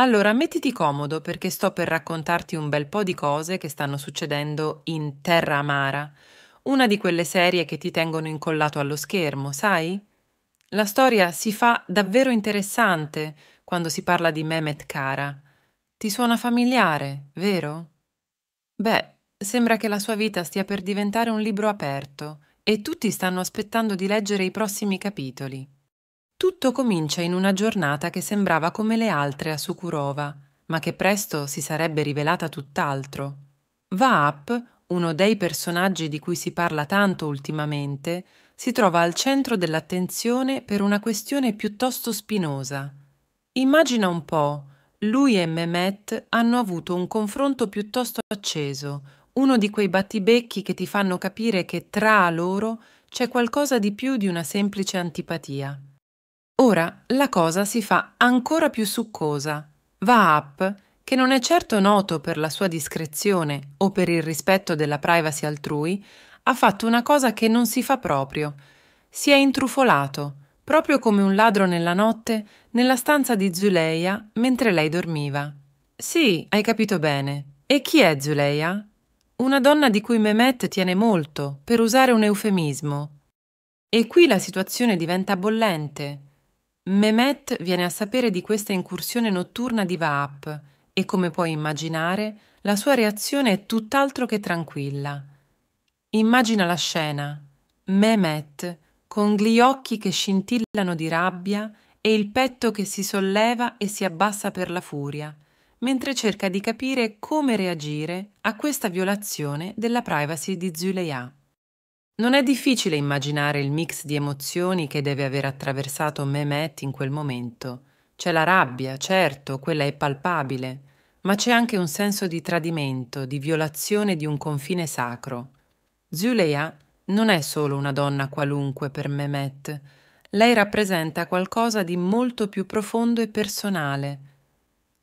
Allora, mettiti comodo perché sto per raccontarti un bel po' di cose che stanno succedendo in Terra Amara, una di quelle serie che ti tengono incollato allo schermo, sai? La storia si fa davvero interessante quando si parla di Mehmet Kara. Ti suona familiare, vero? Beh, sembra che la sua vita stia per diventare un libro aperto e tutti stanno aspettando di leggere i prossimi capitoli. Tutto comincia in una giornata che sembrava come le altre a Sukurova, ma che presto si sarebbe rivelata tutt'altro. Vaap, uno dei personaggi di cui si parla tanto ultimamente, si trova al centro dell'attenzione per una questione piuttosto spinosa. Immagina un po', lui e Mehmet hanno avuto un confronto piuttosto acceso, uno di quei battibecchi che ti fanno capire che tra loro c'è qualcosa di più di una semplice antipatia. Ora la cosa si fa ancora più succosa. Vaap, che non è certo noto per la sua discrezione o per il rispetto della privacy altrui, ha fatto una cosa che non si fa proprio. Si è intrufolato, proprio come un ladro nella notte, nella stanza di Zuleia mentre lei dormiva. Sì, hai capito bene. E chi è Zuleia? Una donna di cui Mehmet tiene molto, per usare un eufemismo. E qui la situazione diventa bollente. Mehmet viene a sapere di questa incursione notturna di Vaap e, come puoi immaginare, la sua reazione è tutt'altro che tranquilla. Immagina la scena. Mehmet, con gli occhi che scintillano di rabbia e il petto che si solleva e si abbassa per la furia, mentre cerca di capire come reagire a questa violazione della privacy di Zuleya. Non è difficile immaginare il mix di emozioni che deve aver attraversato Mehmet in quel momento. C'è la rabbia, certo, quella è palpabile, ma c'è anche un senso di tradimento, di violazione di un confine sacro. Zuleia non è solo una donna qualunque per Mehmet, lei rappresenta qualcosa di molto più profondo e personale.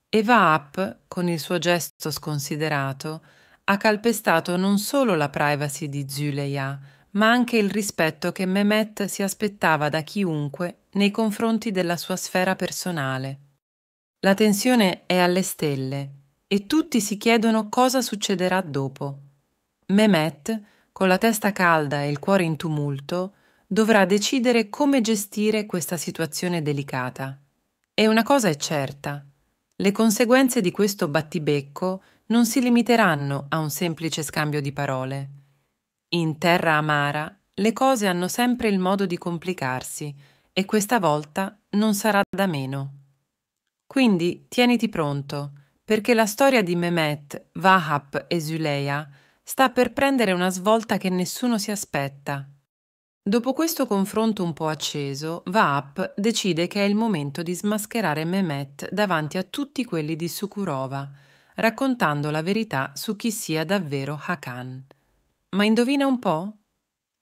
E Vaap, con il suo gesto sconsiderato, ha calpestato non solo la privacy di Zuleia, ma anche il rispetto che Mehmet si aspettava da chiunque nei confronti della sua sfera personale. La tensione è alle stelle e tutti si chiedono cosa succederà dopo. Mehmet, con la testa calda e il cuore in tumulto, dovrà decidere come gestire questa situazione delicata. E una cosa è certa, le conseguenze di questo battibecco non si limiteranno a un semplice scambio di parole in terra amara le cose hanno sempre il modo di complicarsi e questa volta non sarà da meno. Quindi tieniti pronto, perché la storia di Mehmet, Vahap e Zuleia sta per prendere una svolta che nessuno si aspetta. Dopo questo confronto un po' acceso, Vahap decide che è il momento di smascherare Mehmet davanti a tutti quelli di Sukurova, raccontando la verità su chi sia davvero Hakan ma indovina un po'?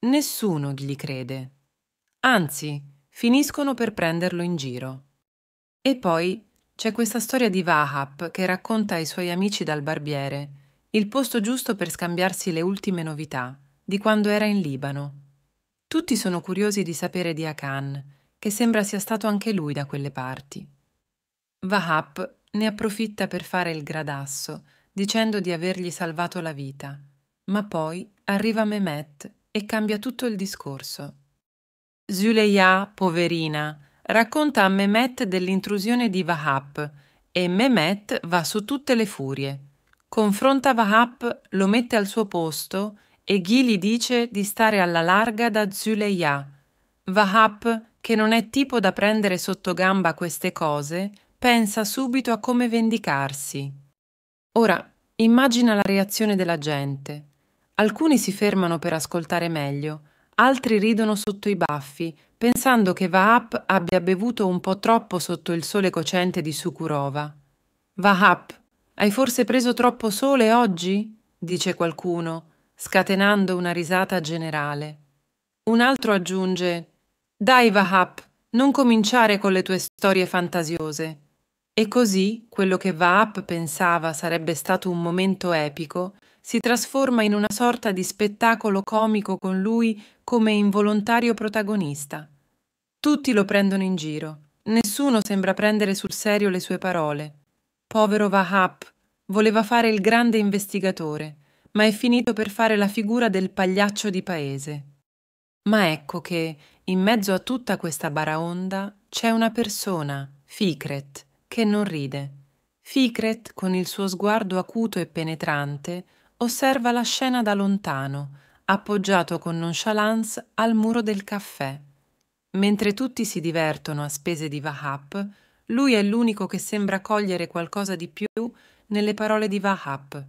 Nessuno gli crede. Anzi, finiscono per prenderlo in giro. E poi c'è questa storia di Vahap che racconta ai suoi amici dal barbiere il posto giusto per scambiarsi le ultime novità di quando era in Libano. Tutti sono curiosi di sapere di Akan, che sembra sia stato anche lui da quelle parti. Vahap ne approfitta per fare il gradasso, dicendo di avergli salvato la vita. Ma poi arriva Mehmet e cambia tutto il discorso. Zuleya, poverina, racconta a Mehmet dell'intrusione di Vahap e Mehmet va su tutte le furie. Confronta Vahap, lo mette al suo posto e Ghi gli dice di stare alla larga da Zuleya. Vahap, che non è tipo da prendere sotto gamba queste cose, pensa subito a come vendicarsi. Ora, immagina la reazione della gente. Alcuni si fermano per ascoltare meglio, altri ridono sotto i baffi, pensando che Vahap abbia bevuto un po' troppo sotto il sole cocente di Sukurova. Vahap, hai forse preso troppo sole oggi? dice qualcuno, scatenando una risata generale. Un altro aggiunge Dai Vahap, non cominciare con le tue storie fantasiose. E così quello che Vaap pensava sarebbe stato un momento epico si trasforma in una sorta di spettacolo comico con lui come involontario protagonista. Tutti lo prendono in giro, nessuno sembra prendere sul serio le sue parole. Povero Vahap voleva fare il grande investigatore, ma è finito per fare la figura del pagliaccio di paese. Ma ecco che, in mezzo a tutta questa baraonda, c'è una persona, Fikret, che non ride. Fikret, con il suo sguardo acuto e penetrante, osserva la scena da lontano, appoggiato con nonchalance al muro del caffè. Mentre tutti si divertono a spese di Vahap, lui è l'unico che sembra cogliere qualcosa di più nelle parole di Vahap.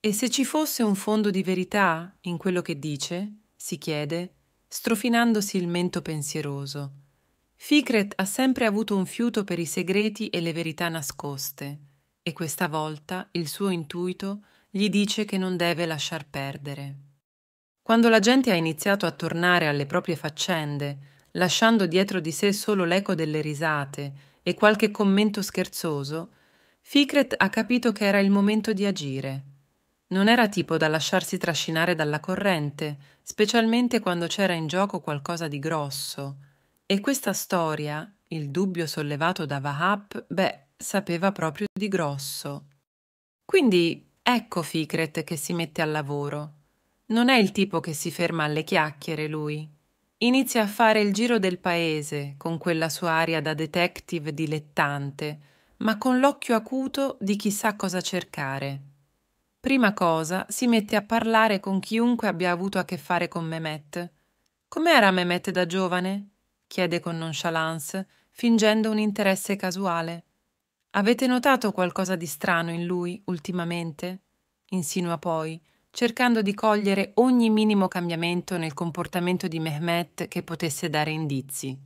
E se ci fosse un fondo di verità in quello che dice? si chiede, strofinandosi il mento pensieroso. Fikret ha sempre avuto un fiuto per i segreti e le verità nascoste, e questa volta il suo intuito gli dice che non deve lasciar perdere. Quando la gente ha iniziato a tornare alle proprie faccende, lasciando dietro di sé solo l'eco delle risate e qualche commento scherzoso, Fikret ha capito che era il momento di agire. Non era tipo da lasciarsi trascinare dalla corrente, specialmente quando c'era in gioco qualcosa di grosso. E questa storia, il dubbio sollevato da Vahap, beh, sapeva proprio di grosso. Quindi Ecco Fikret che si mette al lavoro. Non è il tipo che si ferma alle chiacchiere, lui. Inizia a fare il giro del paese con quella sua aria da detective dilettante, ma con l'occhio acuto di chissà cosa cercare. Prima cosa si mette a parlare con chiunque abbia avuto a che fare con Mehmet. Com'era Mehmet da giovane? chiede con nonchalance, fingendo un interesse casuale. Avete notato qualcosa di strano in lui ultimamente? insinua poi, cercando di cogliere ogni minimo cambiamento nel comportamento di Mehmet che potesse dare indizi.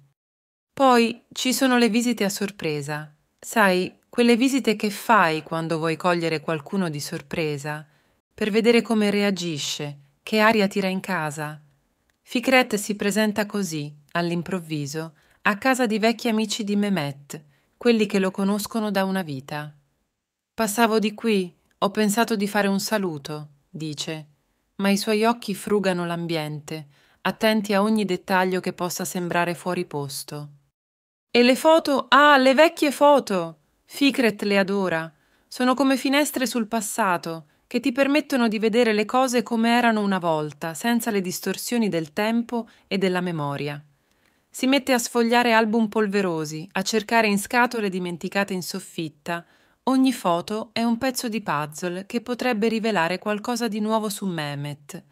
Poi ci sono le visite a sorpresa. Sai, quelle visite che fai quando vuoi cogliere qualcuno di sorpresa, per vedere come reagisce, che aria tira in casa. Fikret si presenta così, all'improvviso, a casa di vecchi amici di Mehmet, quelli che lo conoscono da una vita. Passavo di qui, ho pensato di fare un saluto, dice, ma i suoi occhi frugano l'ambiente, attenti a ogni dettaglio che possa sembrare fuori posto. E le foto? Ah, le vecchie foto! Ficret le adora. Sono come finestre sul passato, che ti permettono di vedere le cose come erano una volta, senza le distorsioni del tempo e della memoria. Si mette a sfogliare album polverosi, a cercare in scatole dimenticate in soffitta. Ogni foto è un pezzo di puzzle che potrebbe rivelare qualcosa di nuovo su Mehmet.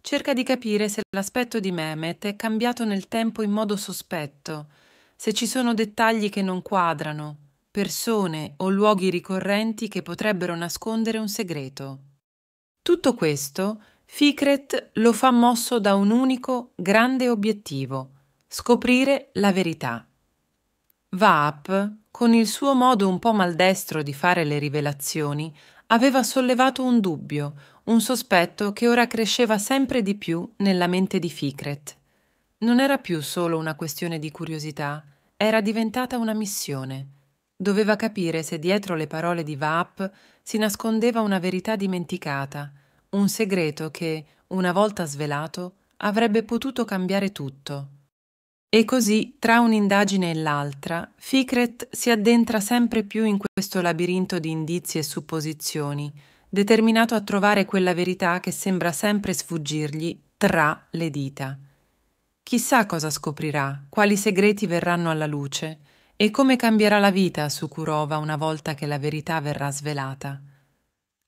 Cerca di capire se l'aspetto di Mehmet è cambiato nel tempo in modo sospetto, se ci sono dettagli che non quadrano, persone o luoghi ricorrenti che potrebbero nascondere un segreto. Tutto questo Fikret lo fa mosso da un unico, grande obiettivo – Scoprire la verità. Vaap, con il suo modo un po' maldestro di fare le rivelazioni, aveva sollevato un dubbio, un sospetto che ora cresceva sempre di più nella mente di Fikret. Non era più solo una questione di curiosità, era diventata una missione. Doveva capire se dietro le parole di Vaap si nascondeva una verità dimenticata, un segreto che, una volta svelato, avrebbe potuto cambiare tutto. E così, tra un'indagine e l'altra, Fikret si addentra sempre più in questo labirinto di indizi e supposizioni, determinato a trovare quella verità che sembra sempre sfuggirgli tra le dita. Chissà cosa scoprirà, quali segreti verranno alla luce e come cambierà la vita a Sukurova una volta che la verità verrà svelata.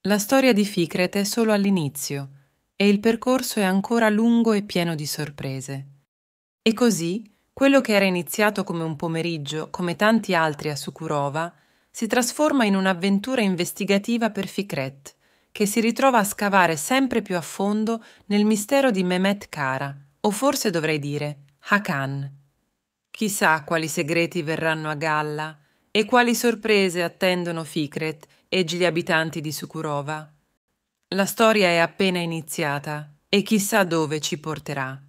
La storia di Fikret è solo all'inizio e il percorso è ancora lungo e pieno di sorprese. E così, quello che era iniziato come un pomeriggio, come tanti altri a Sukurova, si trasforma in un'avventura investigativa per Fikret, che si ritrova a scavare sempre più a fondo nel mistero di Mehmet Kara, o forse dovrei dire Hakan. Chissà quali segreti verranno a galla e quali sorprese attendono Fikret e gli abitanti di Sukurova. La storia è appena iniziata e chissà dove ci porterà.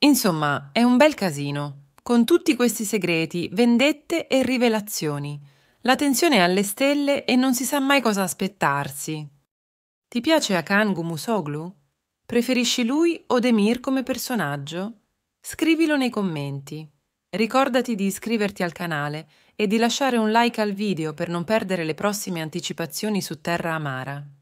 Insomma, è un bel casino, con tutti questi segreti, vendette e rivelazioni. La tensione è alle stelle e non si sa mai cosa aspettarsi. Ti piace Akan Gumusoglu? Preferisci lui o Demir come personaggio? Scrivilo nei commenti. Ricordati di iscriverti al canale e di lasciare un like al video per non perdere le prossime anticipazioni su Terra Amara.